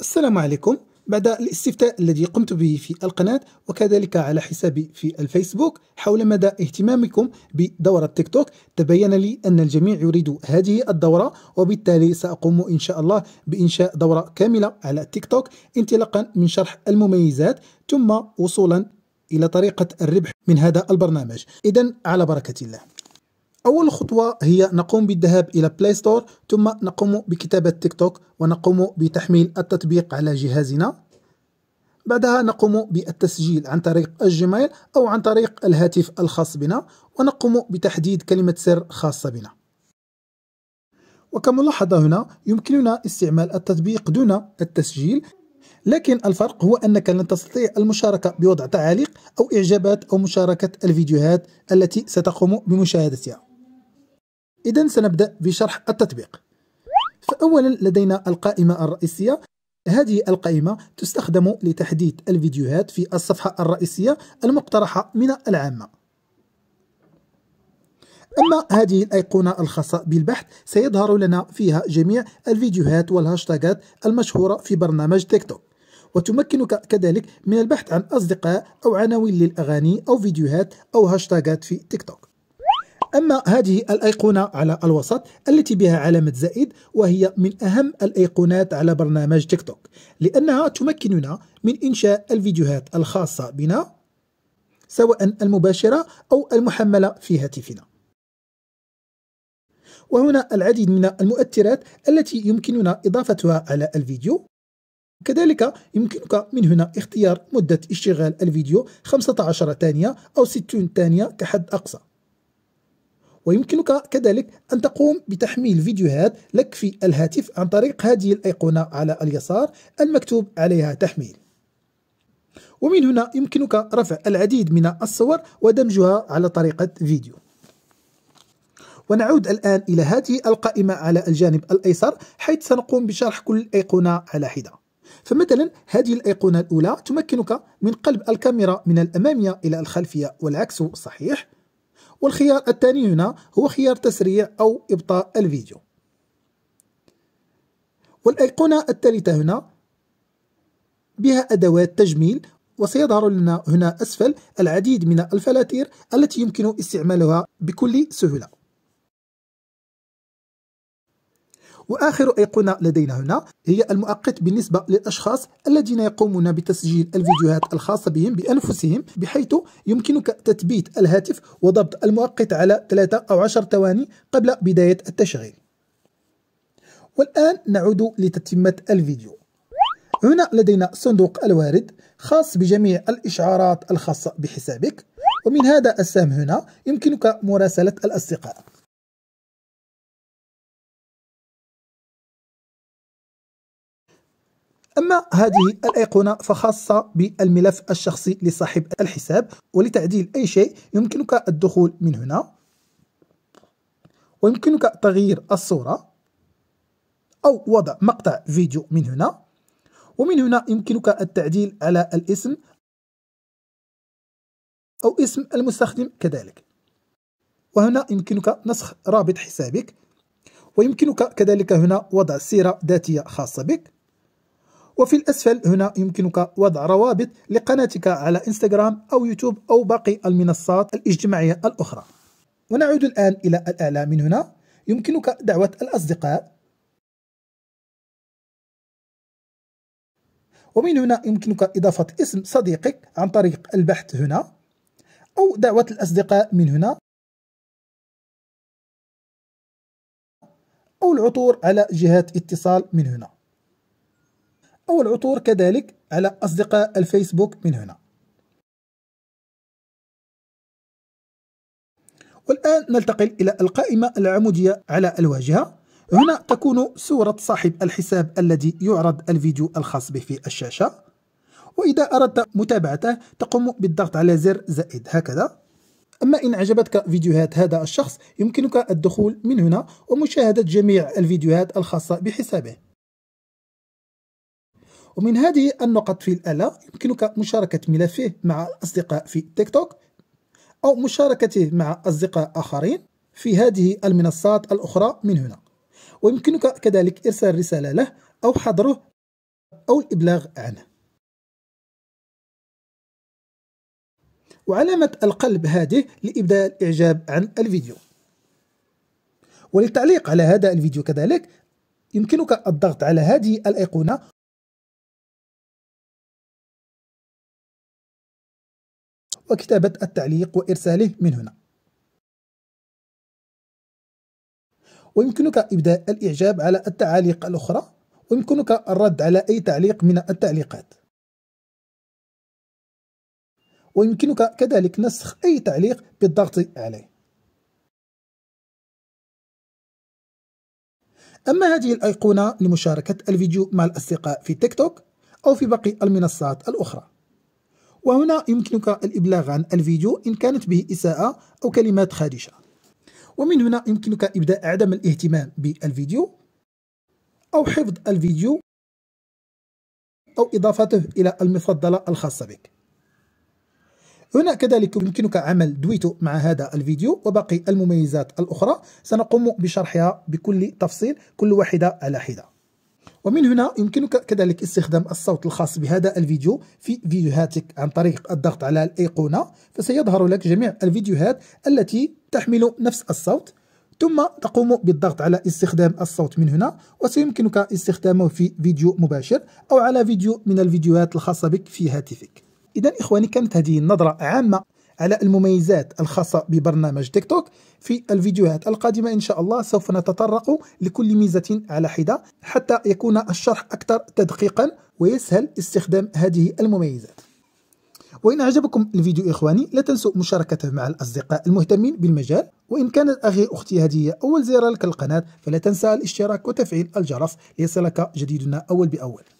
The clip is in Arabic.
السلام عليكم بعد الاستفتاء الذي قمت به في القناة وكذلك على حسابي في الفيسبوك حول مدى اهتمامكم بدورة تيك توك تبين لي أن الجميع يريد هذه الدورة وبالتالي سأقوم إن شاء الله بإنشاء دورة كاملة على تيك توك انطلاقا من شرح المميزات ثم وصولا إلى طريقة الربح من هذا البرنامج إذا على بركة الله أول خطوة هي نقوم بالذهاب إلى بلاي ستور ثم نقوم بكتابة تيك توك ونقوم بتحميل التطبيق على جهازنا بعدها نقوم بالتسجيل عن طريق الجيميل أو عن طريق الهاتف الخاص بنا ونقوم بتحديد كلمة سر خاصة بنا وكملاحظة هنا يمكننا استعمال التطبيق دون التسجيل لكن الفرق هو أنك لن تستطيع المشاركة بوضع تعاليق أو إعجابات أو مشاركة الفيديوهات التي ستقوم بمشاهدتها إذا سنبدأ بشرح التطبيق فأولا لدينا القائمة الرئيسية هذه القائمة تستخدم لتحديد الفيديوهات في الصفحة الرئيسية المقترحة من العامة أما هذه الأيقونة الخاصة بالبحث سيظهر لنا فيها جميع الفيديوهات والهاشتاغات المشهورة في برنامج تيك توك وتمكنك كذلك من البحث عن أصدقاء أو عناوين للأغاني أو فيديوهات أو هاشتاغات في تيك توك أما هذه الأيقونة على الوسط التي بها علامة زائد وهي من أهم الأيقونات على برنامج تيك توك لأنها تمكننا من إنشاء الفيديوهات الخاصة بنا سواء المباشرة أو المحملة في هاتفنا وهنا العديد من المؤثرات التي يمكننا إضافتها على الفيديو كذلك يمكنك من هنا اختيار مدة اشتغال الفيديو 15 ثانية أو 60 ثانية كحد أقصى ويمكنك كذلك أن تقوم بتحميل فيديوهات لك في الهاتف عن طريق هذه الأيقونة على اليسار المكتوب عليها تحميل ومن هنا يمكنك رفع العديد من الصور ودمجها على طريقة فيديو ونعود الآن إلى هذه القائمة على الجانب الأيسر حيث سنقوم بشرح كل أيقونة على حدة فمثلا هذه الأيقونة الأولى تمكنك من قلب الكاميرا من الأمامية إلى الخلفية والعكس صحيح والخيار الثاني هنا هو خيار تسريع أو إبطاء الفيديو والأيقونة الثالثة هنا بها أدوات تجميل وسيظهر لنا هنا أسفل العديد من الفلاتير التي يمكن استعمالها بكل سهولة وآخر أيقونة لدينا هنا هي المؤقت بالنسبة للأشخاص الذين يقومون بتسجيل الفيديوهات الخاصة بهم بأنفسهم بحيث يمكنك تثبيت الهاتف وضبط المؤقت على 3 أو 10 ثواني قبل بداية التشغيل والآن نعود لتتمة الفيديو هنا لدينا صندوق الوارد خاص بجميع الإشعارات الخاصة بحسابك ومن هذا السهم هنا يمكنك مراسلة الأصدقاء أما هذه الأيقونة فخاصة بالملف الشخصي لصاحب الحساب ولتعديل أي شيء يمكنك الدخول من هنا ويمكنك تغيير الصورة أو وضع مقطع فيديو من هنا ومن هنا يمكنك التعديل على الاسم أو اسم المستخدم كذلك وهنا يمكنك نسخ رابط حسابك ويمكنك كذلك هنا وضع سيرة ذاتية خاصة بك وفي الأسفل هنا يمكنك وضع روابط لقناتك على إنستغرام أو يوتيوب أو باقي المنصات الاجتماعية الأخرى ونعود الآن إلى الأعلى من هنا يمكنك دعوة الأصدقاء ومن هنا يمكنك إضافة اسم صديقك عن طريق البحث هنا أو دعوة الأصدقاء من هنا أو العثور على جهات اتصال من هنا أو العثور كذلك على أصدقاء الفيسبوك من هنا والآن نلتقل إلى القائمة العمودية على الواجهة هنا تكون صورة صاحب الحساب الذي يعرض الفيديو الخاص به في الشاشة وإذا أردت متابعته تقوم بالضغط على زر زائد هكذا أما إن عجبتك فيديوهات هذا الشخص يمكنك الدخول من هنا ومشاهدة جميع الفيديوهات الخاصة بحسابه ومن هذه النقط في الآلة يمكنك مشاركة ملفه مع أصدقاء في تيك توك أو مشاركته مع أصدقاء آخرين في هذه المنصات الأخرى من هنا ويمكنك كذلك إرسال رسالة له أو حضره أو الإبلاغ عنه وعلامة القلب هذه لإبداء الإعجاب عن الفيديو وللتعليق على هذا الفيديو كذلك يمكنك الضغط على هذه الأيقونة وكتابة التعليق وإرساله من هنا ويمكنك إبداء الإعجاب على التعاليق الأخرى ويمكنك الرد على أي تعليق من التعليقات ويمكنك كذلك نسخ أي تعليق بالضغط عليه أما هذه الأيقونة لمشاركة الفيديو مع الأصدقاء في تيك توك أو في باقي المنصات الأخرى وهنا يمكنك الإبلاغ عن الفيديو إن كانت به إساءة أو كلمات خادشة ومن هنا يمكنك إبداء عدم الاهتمام بالفيديو أو حفظ الفيديو أو إضافته إلى المفضلة الخاصة بك هنا كذلك يمكنك عمل دويتو مع هذا الفيديو وباقي المميزات الأخرى سنقوم بشرحها بكل تفصيل كل واحدة على حدة ومن هنا يمكنك كذلك استخدام الصوت الخاص بهذا الفيديو في فيديوهاتك عن طريق الضغط على الأيقونة فسيظهر لك جميع الفيديوهات التي تحمل نفس الصوت ثم تقوم بالضغط على استخدام الصوت من هنا وسيمكنك استخدامه في فيديو مباشر أو على فيديو من الفيديوهات الخاصة بك في هاتفك إذا إخواني كانت هذه النظرة عامة على المميزات الخاصة ببرنامج تيك توك في الفيديوهات القادمة إن شاء الله سوف نتطرق لكل ميزة على حدة حتى يكون الشرح أكثر تدقيقا ويسهل استخدام هذه المميزات وإن أعجبكم الفيديو إخواني لا تنسوا مشاركته مع الأصدقاء المهتمين بالمجال وإن كانت أخي أختي هذه أول زيارة لك القناة فلا تنسى الاشتراك وتفعيل الجرس ليصلك جديدنا أول بأول